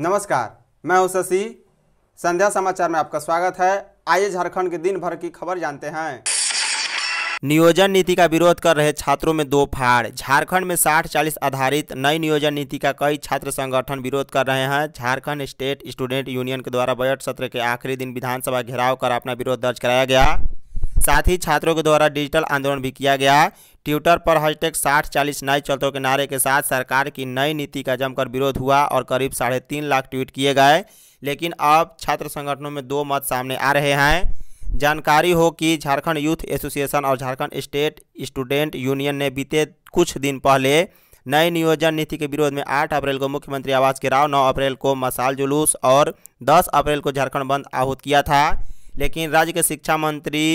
नमस्कार मैं हूं शशि संध्या समाचार में आपका स्वागत है आइए झारखंड के दिन भर की खबर जानते हैं नियोजन नीति का विरोध कर रहे छात्रों में दो फाड़ झारखंड में साठ चालीस आधारित नई नियोजन नीति का कई छात्र संगठन विरोध कर रहे हैं झारखंड स्टेट स्टूडेंट यूनियन के द्वारा बजट सत्र के आखिरी दिन विधानसभा घेराव कर अपना विरोध दर्ज कराया गया साथ ही छात्रों के द्वारा डिजिटल आंदोलन भी किया गया ट्विटर पर हैशटैग साठ चालीस नए चलतों के नारे के साथ सरकार की नई नीति का जमकर विरोध हुआ और करीब साढ़े तीन लाख ट्वीट किए गए लेकिन अब छात्र संगठनों में दो मत सामने आ रहे हैं जानकारी हो कि झारखंड यूथ एसोसिएशन और झारखंड स्टेट स्टूडेंट यूनियन ने बीते कुछ दिन पहले नए नियोजन नीति के विरोध में आठ अप्रैल को मुख्यमंत्री आवास घेराव नौ अप्रैल को मसाल जुलूस और दस अप्रैल को झारखंड बंद आहूत किया था लेकिन राज्य के शिक्षा मंत्री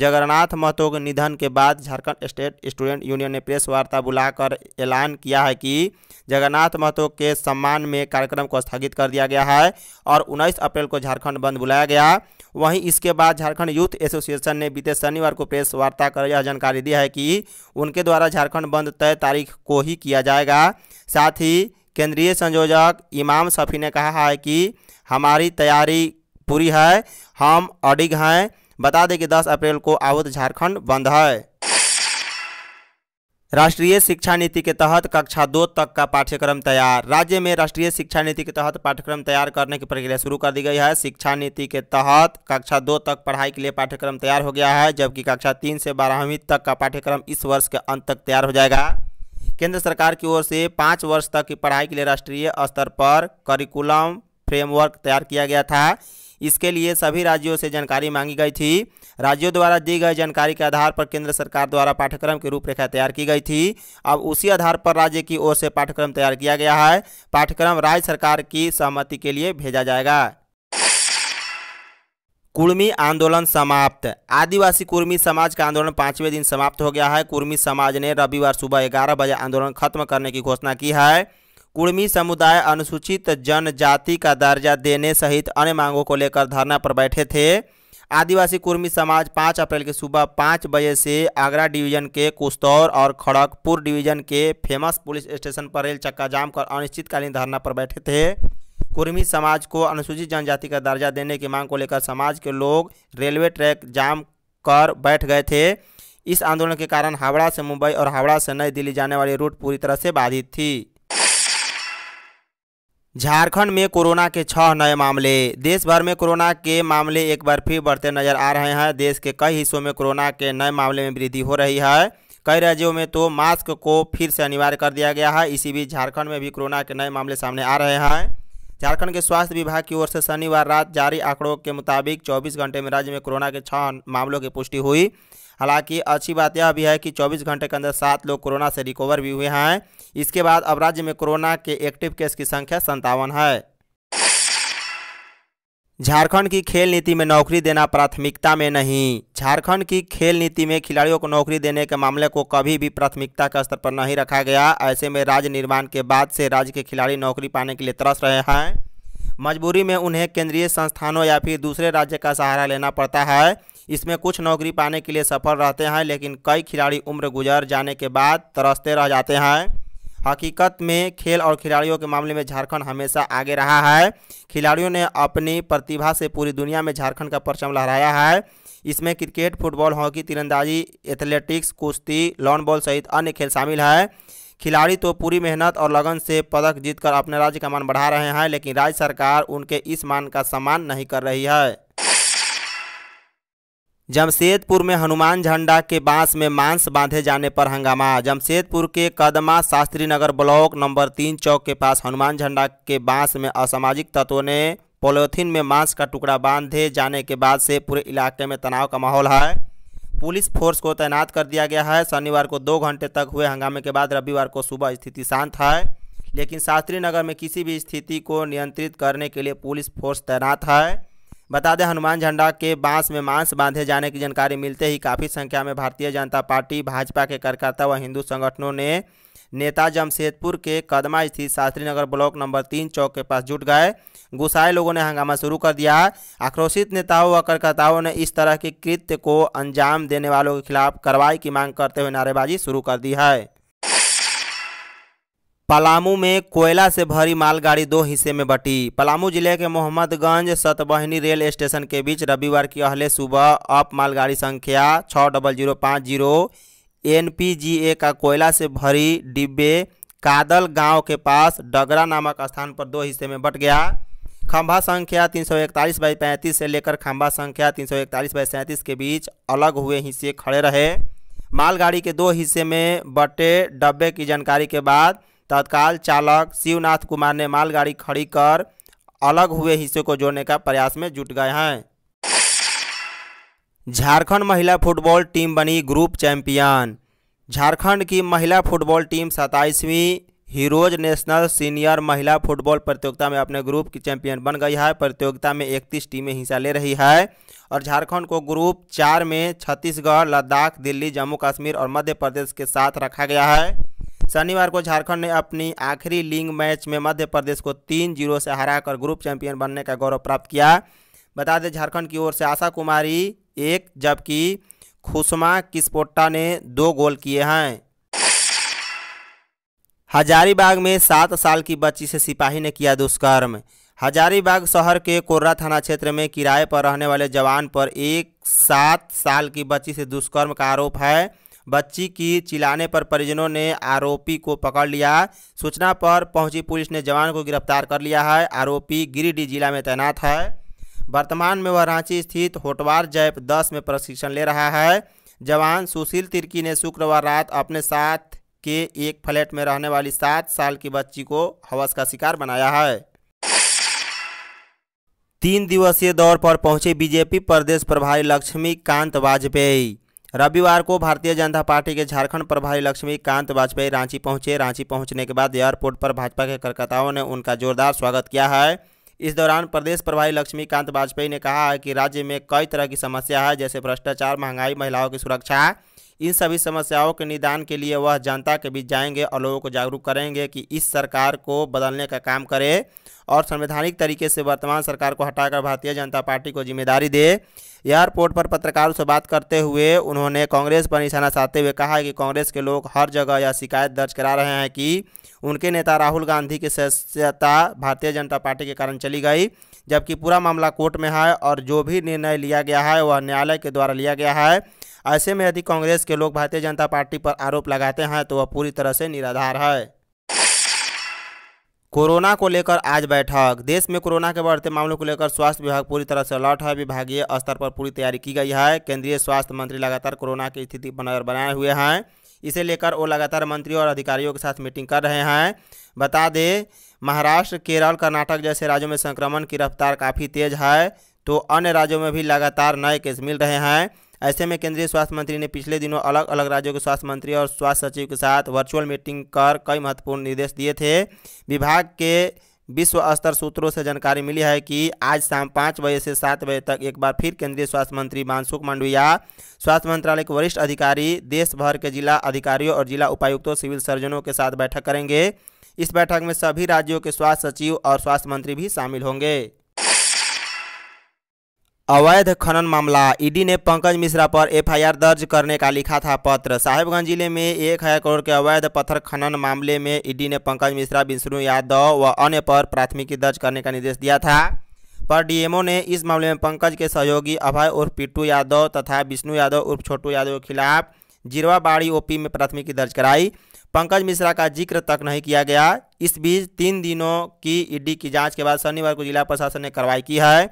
जगन्नाथ महतो के निधन के बाद झारखंड स्टेट स्टूडेंट यूनियन ने प्रेस वार्ता बुलाकर ऐलान किया है कि जगन्नाथ महतो के सम्मान में कार्यक्रम को स्थगित कर दिया गया है और 19 अप्रैल को झारखंड बंद बुलाया गया वहीं इसके बाद झारखंड यूथ एसोसिएशन ने बीते शनिवार को प्रेस वार्ता कर यह जानकारी दी है कि उनके द्वारा झारखंड बंद तय तारीख को ही किया जाएगा साथ ही केंद्रीय संयोजक इमाम सफ़ी ने कहा है कि हमारी तैयारी पूरी है हम अडिग हैं बता दें कि 10 अप्रैल को अवध झारखंड बंद है राष्ट्रीय शिक्षा नीति के तहत कक्षा दो तक का पाठ्यक्रम तैयार राज्य में राष्ट्रीय शिक्षा नीति के तहत पाठ्यक्रम तैयार करने की प्रक्रिया शुरू कर दी गई है शिक्षा नीति के तहत कक्षा दो तक पढ़ाई के लिए पाठ्यक्रम तैयार हो गया है जबकि कक्षा तीन से बारहवीं तक का पाठ्यक्रम इस वर्ष के अंत तक तैयार हो जाएगा केंद्र सरकार की ओर से पाँच वर्ष तक की पढ़ाई के लिए राष्ट्रीय स्तर पर करिकुलम फ्रेमवर्क तैयार किया गया था इसके लिए सभी राज्यों से जानकारी मांगी गई थी राज्यों द्वारा दी गई जानकारी के आधार पर केंद्र सरकार द्वारा पाठ्यक्रम की रूपरेखा तैयार की गई थी अब उसी आधार पर राज्य की ओर से पाठ्यक्रम तैयार किया गया है पाठ्यक्रम राज्य सरकार की सहमति के लिए भेजा जाएगा कुर्मी आंदोलन समाप्त आदिवासी कुर्मी समाज का आंदोलन पाँचवें दिन समाप्त हो गया है कुर्मी समाज ने रविवार सुबह ग्यारह बजे आंदोलन खत्म करने की घोषणा की है कुर्मी समुदाय अनुसूचित जनजाति का दर्जा देने सहित अन्य मांगों को लेकर धरना पर बैठे थे आदिवासी कुर्मी समाज 5 अप्रैल की सुबह पाँच बजे से आगरा डिवीजन के कुस्तौर और खड़गपुर डिवीजन के फेमस पुलिस स्टेशन पर रेल चक्का जाम कर अनिश्चितकालीन धरना पर बैठे थे कुर्मी समाज को अनुसूचित जनजाति का दर्जा देने की मांग को लेकर समाज के लोग रेलवे ट्रैक जाम कर बैठ गए थे इस आंदोलन के कारण हावड़ा से मुंबई और हावड़ा से नई दिल्ली जाने वाली रूट पूरी तरह से बाधित थी झारखंड में कोरोना के छह नए मामले देश भर में कोरोना के मामले एक बार फिर बढ़ते नजर आ रहे हैं देश के कई हिस्सों में कोरोना के नए मामले में वृद्धि हो रही है कई राज्यों में तो मास्क को फिर से अनिवार्य कर दिया गया है इसी बीच झारखंड में भी कोरोना के नए मामले सामने आ रहे हैं झारखंड के स्वास्थ्य विभाग की ओर से शनिवार रात जारी आंकड़ों के मुताबिक 24 घंटे में राज्य में कोरोना के छः मामलों की पुष्टि हुई हालांकि अच्छी बात यह भी है कि चौबीस घंटे के अंदर सात लोग कोरोना से रिकवर भी हुए हैं इसके बाद अब राज्य में कोरोना के एक्टिव केस की संख्या संतावन है झारखंड की खेल नीति में नौकरी देना प्राथमिकता में नहीं झारखंड की खेल नीति में खिलाड़ियों को नौकरी देने के मामले को कभी भी प्राथमिकता के स्तर पर नहीं रखा गया ऐसे में राज्य निर्माण के बाद से राज्य के खिलाड़ी नौकरी पाने के लिए तरस रहे हैं मजबूरी में उन्हें केंद्रीय संस्थानों या फिर दूसरे राज्य का सहारा लेना पड़ता है इसमें कुछ नौकरी पाने के लिए सफल रहते हैं लेकिन कई खिलाड़ी उम्र गुजर जाने के बाद तरसते रह जाते हैं हकीकत में खेल और खिलाड़ियों के मामले में झारखंड हमेशा आगे रहा है खिलाड़ियों ने अपनी प्रतिभा से पूरी दुनिया में झारखंड का परचम लहराया है इसमें क्रिकेट फुटबॉल हॉकी तीरंदाजी एथलेटिक्स कुश्ती लॉन बॉल सहित अन्य खेल शामिल है खिलाड़ी तो पूरी मेहनत और लगन से पदक जीतकर अपने राज्य का मान बढ़ा रहे हैं लेकिन राज्य सरकार उनके इस मान का सम्मान नहीं कर रही है जमशेदपुर में हनुमान झंडा के बांस में मांस बांधे जाने पर हंगामा जमशेदपुर के कदमा शास्त्री नगर ब्लॉक नंबर तीन चौक के पास हनुमान झंडा के बांस में असामाजिक तत्वों ने पॉलीथीन में मांस का टुकड़ा बांधे जाने के बाद से पूरे इलाके में तनाव का माहौल है पुलिस फोर्स को तैनात कर दिया गया है शनिवार को दो घंटे तक हुए हंगामे के बाद रविवार को सुबह स्थिति शांत है लेकिन शास्त्री नगर में किसी भी स्थिति को नियंत्रित करने के लिए पुलिस फोर्स तैनात है बता दें हनुमान झंडा के बांस में मांस बांधे जाने की जानकारी मिलते ही काफ़ी संख्या में भारतीय जनता पार्टी भाजपा के कार्यकर्ता व हिंदू संगठनों ने नेता जमशेदपुर के कदमा स्थित शास्त्री नगर ब्लॉक नंबर तीन चौक के पास जुट गए गुस्साए लोगों ने हंगामा शुरू कर दिया आक्रोशित नेताओं व कार्यकर्ताओं ने इस तरह के कृत्य को अंजाम देने वालों के खिलाफ कार्रवाई की मांग करते हुए नारेबाजी शुरू कर दी है पलामू में कोयला से भरी मालगाड़ी दो हिस्से में बटी पलामू जिले के मोहम्मदगंज सतबहिनी रेल स्टेशन के बीच रविवार की अहले सुबह अप मालगाड़ी संख्या छः डबल जीरो पाँच zero N P G A का कोयला से भरी डिब्बे कादल गांव के पास डगरा नामक स्थान पर दो हिस्से में बट गया खंभा संख्या तीन सौ इकतालीस बाई पैंतीस से लेकर खंभा संख्या तीन सौ इकतालीस बाई सैंतीस के बीच अलग हुए हिस्से खड़े रहे मालगाड़ी के दो हिस्से में बटे डब्बे की जानकारी के बाद तत्काल चालक शिवनाथ कुमार ने मालगाड़ी खड़ी कर अलग हुए हिस्से को जोड़ने का प्रयास में जुट गए हैं झारखंड महिला फुटबॉल टीम बनी ग्रुप चैंपियन झारखंड की महिला फुटबॉल टीम सताईसवीं हीरोज नेशनल सीनियर महिला फुटबॉल प्रतियोगिता में अपने ग्रुप की चैंपियन बन गई है प्रतियोगिता में 31 टीमें हिस्सा ले रही है और झारखंड को ग्रुप चार में छत्तीसगढ़ लद्दाख दिल्ली जम्मू कश्मीर और मध्य प्रदेश के साथ रखा गया है शनिवार को झारखंड ने अपनी आखिरी लीग मैच में मध्य प्रदेश को तीन जीरो से हराकर ग्रुप चैंपियन बनने का गौरव प्राप्त किया बता दें झारखंड की ओर से आशा कुमारी एक जबकि खुशमा किस्पोट्टा ने दो गोल किए हैं हजारीबाग में सात साल की बच्ची से सिपाही ने किया दुष्कर्म हजारीबाग शहर के कोर्रा थाना क्षेत्र में किराए पर रहने वाले जवान पर एक सात साल की बच्ची से दुष्कर्म का आरोप है बच्ची की चिल्लाने पर परिजनों ने आरोपी को पकड़ लिया सूचना पर पहुंची पुलिस ने जवान को गिरफ्तार कर लिया है आरोपी गिरिडीह जिला में तैनात है वर्तमान में वह रांची स्थित होटवार जैप दस में प्रशिक्षण ले रहा है जवान सुशील तिर्की ने शुक्रवार रात अपने साथ के एक फ्लैट में रहने वाली सात साल की बच्ची को हवस का शिकार बनाया है तीन दिवसीय दौर पर पहुंचे बीजेपी प्रदेश प्रभारी लक्ष्मीकांत वाजपेयी रविवार को भारतीय जनता पार्टी के झारखंड प्रभारी लक्ष्मीकांत वाजपेयी रांची पहुंचे रांची पहुंचने के बाद एयरपोर्ट पर भाजपा के कार्यकर्ताओं ने उनका जोरदार स्वागत किया है इस दौरान प्रदेश प्रभारी लक्ष्मीकांत वाजपेयी ने कहा है कि राज्य में कई तरह की समस्या है जैसे भ्रष्टाचार महंगाई महिलाओं की सुरक्षा इन सभी समस्याओं के निदान के लिए वह जनता के बीच जाएंगे और लोगों को जागरूक करेंगे कि इस सरकार को बदलने का काम करे और संवैधानिक तरीके से वर्तमान सरकार को हटाकर भारतीय जनता पार्टी को जिम्मेदारी दे एयरपोर्ट पर पत्रकारों से बात करते हुए उन्होंने कांग्रेस पर निशाना साधते हुए कहा कि कांग्रेस के लोग हर जगह यह शिकायत दर्ज करा रहे हैं कि उनके नेता राहुल गांधी की सदस्यता भारतीय जनता पार्टी के कारण चली गई जबकि पूरा मामला कोर्ट में है और जो भी निर्णय लिया गया है वह न्यायालय के द्वारा लिया गया है ऐसे में यदि कांग्रेस के लोग भारतीय जनता पार्टी पर आरोप लगाते हैं तो वह पूरी तरह से निराधार है कोरोना को लेकर आज बैठक देश में कोरोना के बढ़ते मामलों को लेकर स्वास्थ्य विभाग पूरी तरह से अलर्ट है विभागीय स्तर पर पूरी तैयारी की गई है केंद्रीय स्वास्थ्य मंत्री लगातार कोरोना की स्थिति पर नजर बनाए हुए हैं इसे लेकर वो लगातार मंत्रियों और अधिकारियों के साथ मीटिंग कर रहे हैं बता दें महाराष्ट्र केरल कर्नाटक जैसे राज्यों में संक्रमण की रफ्तार काफ़ी तेज़ है तो अन्य राज्यों में भी लगातार नए केस मिल रहे हैं ऐसे में केंद्रीय स्वास्थ्य मंत्री ने पिछले दिनों अलग अलग राज्यों के स्वास्थ्य मंत्री और स्वास्थ्य सचिव के साथ वर्चुअल मीटिंग कर कई महत्वपूर्ण निर्देश दिए थे विभाग के विश्व स्तर सूत्रों से जानकारी मिली है कि आज शाम पाँच बजे से सात बजे तक एक बार फिर केंद्रीय स्वास्थ्य मंत्री मानसुख मांडविया स्वास्थ्य मंत्रालय के वरिष्ठ अधिकारी देश भर के जिला अधिकारियों और जिला उपायुक्तों सिविल सर्जनों के साथ बैठक करेंगे इस बैठक में सभी राज्यों के स्वास्थ्य सचिव और स्वास्थ्य मंत्री भी शामिल होंगे अवैध खनन मामला ईडी ने पंकज मिश्रा पर एफआईआर दर्ज करने का लिखा था पत्र साहेबगंज जिले में एक हजार करोड़ के अवैध पत्थर खनन मामले में ईडी ने पंकज मिश्रा विष्णु यादव व अन्य पर प्राथमिकी दर्ज करने का निर्देश दिया था पर डीएमओ ने इस मामले में पंकज के सहयोगी अभय उर्फ पिट्टू यादव तथा विष्णु यादव उर्फ छोटू यादव के खिलाफ जिरवाबाड़ी ओपी में प्राथमिकी दर्ज कराई पंकज मिश्रा का जिक्र तक नहीं किया गया इस बीच तीन दिनों की ईडी की जांच के बाद शनिवार को जिला प्रशासन ने कार्रवाई की है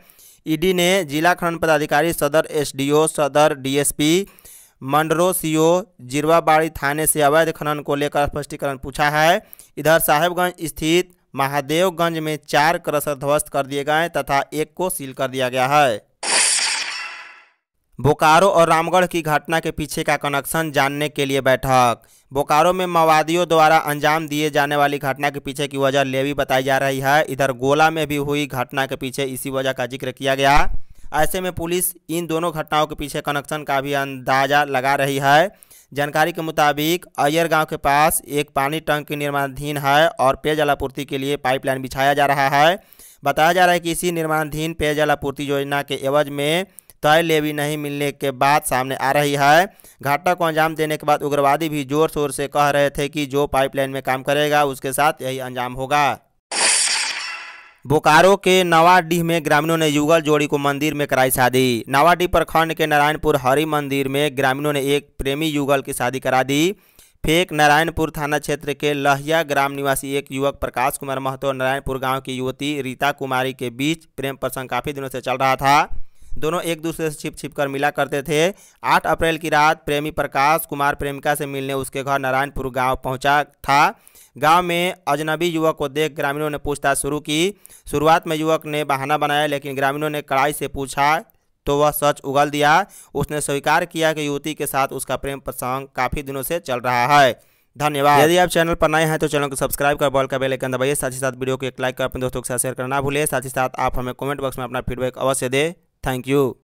ईडी ने जिला खनन पदाधिकारी सदर एसडीओ सदर डीएसपी मंडरो सीओ जिरवाबाड़ी थाने से अवैध खनन को लेकर स्पष्टीकरण पूछा है इधर साहेबगंज स्थित महादेवगंज में चार क्रसर ध्वस्त कर दिए गए तथा एक को सील कर दिया गया है बोकारो और रामगढ़ की घटना के पीछे का कनेक्शन जानने के लिए बैठक बोकारो में माओवादियों द्वारा अंजाम दिए जाने वाली घटना के पीछे की वजह लेवी बताई जा रही है इधर गोला में भी हुई घटना के पीछे इसी वजह का जिक्र किया गया ऐसे में पुलिस इन दोनों घटनाओं के पीछे कनेक्शन का भी अंदाजा लगा रही है जानकारी के मुताबिक अयर गांव के पास एक पानी टंक की निर्माणाधीन है और पेयजल आपूर्ति के लिए पाइपलाइन बिछाया जा रहा है बताया जा रहा है कि इसी निर्माणाधीन पेयजल आपूर्ति योजना के एवज में तय लेवी नहीं मिलने के बाद सामने आ रही है घाटा को अंजाम देने के बाद उग्रवादी भी जोर शोर से कह रहे थे कि जो पाइपलाइन में काम करेगा उसके साथ यही अंजाम होगा बोकारो के नवाडीह में ग्रामीणों ने युगल जोड़ी को मंदिर में कराई शादी नवाडीह प्रखंड के नारायणपुर हरि मंदिर में ग्रामीणों ने एक प्रेमी युगल की शादी करा दी फेक नारायणपुर थाना क्षेत्र के लहिया ग्राम निवासी एक युवक प्रकाश कुमार महतो नारायणपुर गांव की युवती रीता कुमारी के बीच प्रेम प्रसंग काफ़ी दिनों से चल रहा था दोनों एक दूसरे से छिप छिप कर मिला करते थे आठ अप्रैल की रात प्रेमी प्रकाश कुमार प्रेमिका से मिलने उसके घर नारायणपुर गांव पहुंचा था गांव में अजनबी युवक को देख ग्रामीणों ने पूछताछ शुरू की शुरुआत में युवक ने बहाना बनाया लेकिन ग्रामीणों ने कड़ाई से पूछा तो वह सच उगल दिया उसने स्वीकार किया कि युवती के साथ उसका प्रेम प्रसंग काफ़ी दिनों से चल रहा है धन्यवाद यदि आप चैनल पर नए हैं तो चैनल को सब्सक्राइब कर बॉल का बेल आइकन दबाइए साथ ही साथ वीडियो को एक लाइक कर अपने दोस्तों के साथ शेयर करना भूलिए साथ ही साथ आप हमें कमेंट बॉक्स में अपना फीडबैक अवश्य दें Thank you.